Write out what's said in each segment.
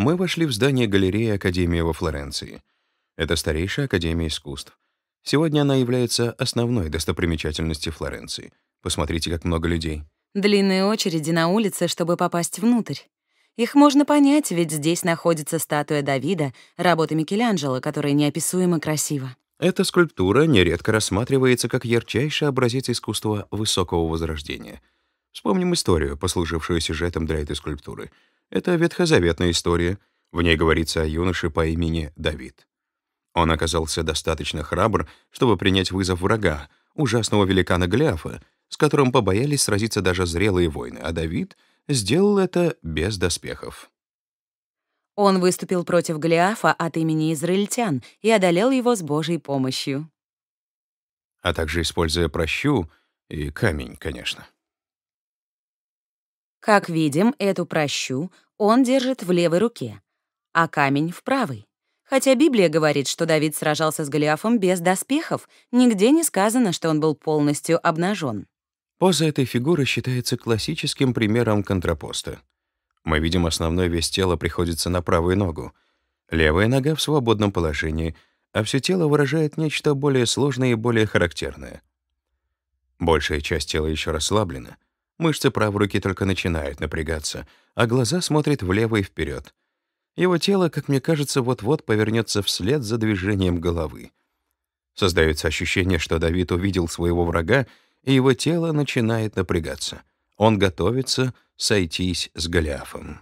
мы вошли в здание галереи Академии во Флоренции. Это старейшая Академия искусств. Сегодня она является основной достопримечательностью Флоренции. Посмотрите, как много людей. Длинные очереди на улице, чтобы попасть внутрь. Их можно понять, ведь здесь находится статуя Давида, работа Микеланджело, которая неописуемо красива. Эта скульптура нередко рассматривается как ярчайший образец искусства высокого возрождения. Вспомним историю, послужившую сюжетом для этой скульптуры — это ветхозаветная история. В ней говорится о юноше по имени Давид. Он оказался достаточно храбр, чтобы принять вызов врага, ужасного великана Голиафа, с которым побоялись сразиться даже зрелые воины, а Давид сделал это без доспехов. Он выступил против Голиафа от имени израильтян и одолел его с Божьей помощью. А также используя прощу и камень, конечно. Как видим, эту прощу он держит в левой руке, а камень — в правой. Хотя Библия говорит, что Давид сражался с Голиафом без доспехов, нигде не сказано, что он был полностью обнажен. Поза этой фигуры считается классическим примером контрапоста. Мы видим, основной вес тела приходится на правую ногу. Левая нога в свободном положении, а все тело выражает нечто более сложное и более характерное. Большая часть тела еще расслаблена — Мышцы правой руки только начинают напрягаться, а глаза смотрят влево и вперед. Его тело, как мне кажется, вот-вот повернется вслед за движением головы. Создается ощущение, что Давид увидел своего врага, и его тело начинает напрягаться. Он готовится сойтись с Голиафом.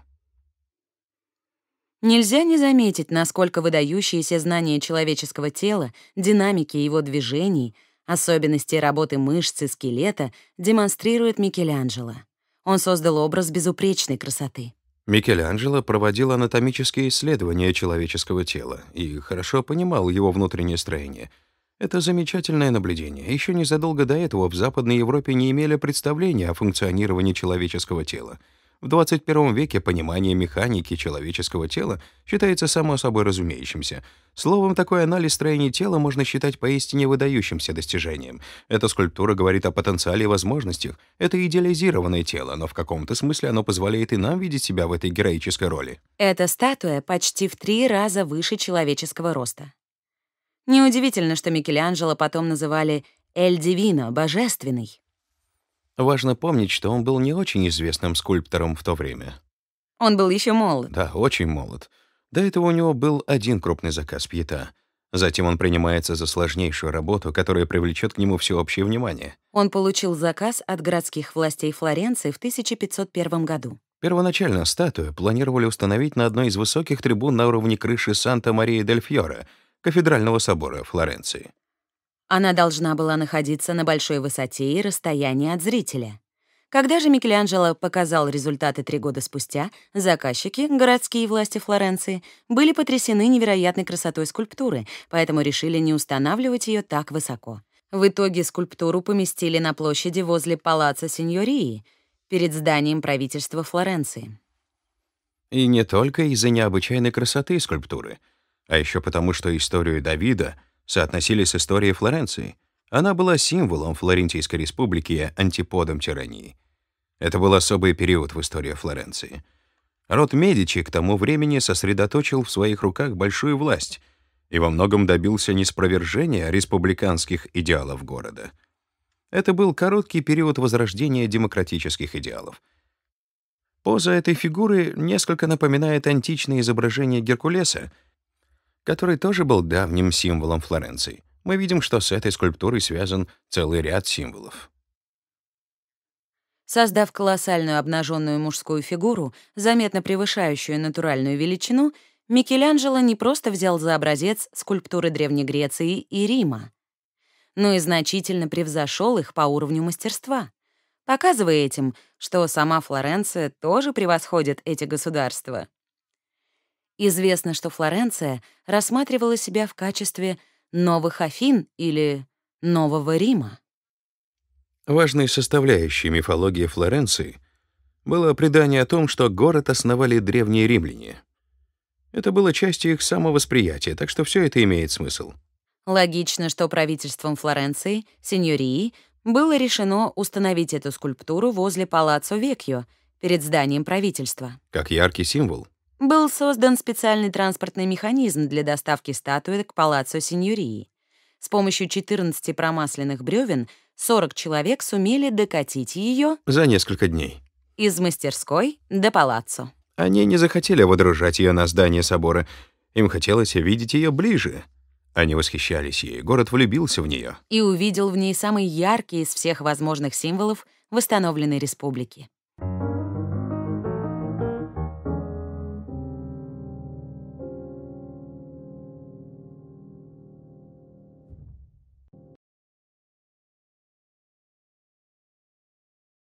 Нельзя не заметить, насколько выдающиеся знания человеческого тела, динамики его движений — Особенности работы мышц и скелета демонстрирует Микеланджело. Он создал образ безупречной красоты. Микеланджело проводил анатомические исследования человеческого тела и хорошо понимал его внутреннее строение. Это замечательное наблюдение. Еще незадолго до этого в Западной Европе не имели представления о функционировании человеческого тела — в 21 веке понимание механики человеческого тела считается само собой разумеющимся. Словом, такой анализ строения тела можно считать поистине выдающимся достижением. Эта скульптура говорит о потенциале и возможностях. Это идеализированное тело, но в каком-то смысле оно позволяет и нам видеть себя в этой героической роли. Эта статуя почти в три раза выше человеческого роста. Неудивительно, что Микеланджело потом называли «Эль Дивино» — «божественный». Важно помнить, что он был не очень известным скульптором в то время. Он был еще молод. Да, очень молод. До этого у него был один крупный заказ Пьета. Затем он принимается за сложнейшую работу, которая привлечет к нему всеобщее внимание. Он получил заказ от городских властей Флоренции в 1501 году. Первоначально статую планировали установить на одной из высоких трибун на уровне крыши Санта-Мария-дель-Фьора, кафедрального собора Флоренции. Она должна была находиться на большой высоте и расстоянии от зрителя. Когда же Микеланджело показал результаты три года спустя, заказчики, городские власти Флоренции, были потрясены невероятной красотой скульптуры, поэтому решили не устанавливать ее так высоко. В итоге скульптуру поместили на площади возле палаца Синьории, перед зданием правительства Флоренции. И не только из-за необычайной красоты скульптуры, а еще потому, что историю Давида — соотносили с историей Флоренции. Она была символом Флорентийской республики антиподом тирании. Это был особый период в истории Флоренции. Род Медичи к тому времени сосредоточил в своих руках большую власть и во многом добился неспровержения республиканских идеалов города. Это был короткий период возрождения демократических идеалов. Поза этой фигуры несколько напоминает античное изображение Геркулеса — который тоже был давним символом Флоренции. Мы видим, что с этой скульптурой связан целый ряд символов. Создав колоссальную обнаженную мужскую фигуру, заметно превышающую натуральную величину, Микеланджело не просто взял за образец скульптуры Древней Греции и Рима, но и значительно превзошел их по уровню мастерства, показывая этим, что сама Флоренция тоже превосходит эти государства. Известно, что Флоренция рассматривала себя в качестве новых Афин или нового Рима. Важной составляющей мифологии Флоренции было предание о том, что город основали древние римляне. Это было частью их самовосприятия, так что все это имеет смысл. Логично, что правительством Флоренции, сеньории, было решено установить эту скульптуру возле Палаццо Векьо, перед зданием правительства. Как яркий символ — был создан специальный транспортный механизм для доставки статуи к палаццо Синьории. С помощью 14 промасленных бревен 40 человек сумели докатить ее за несколько дней из мастерской до палаццо. Они не захотели водружать ее на здание собора. Им хотелось видеть ее ближе. Они восхищались ей, город влюбился в нее. И увидел в ней самый яркий из всех возможных символов восстановленной республики.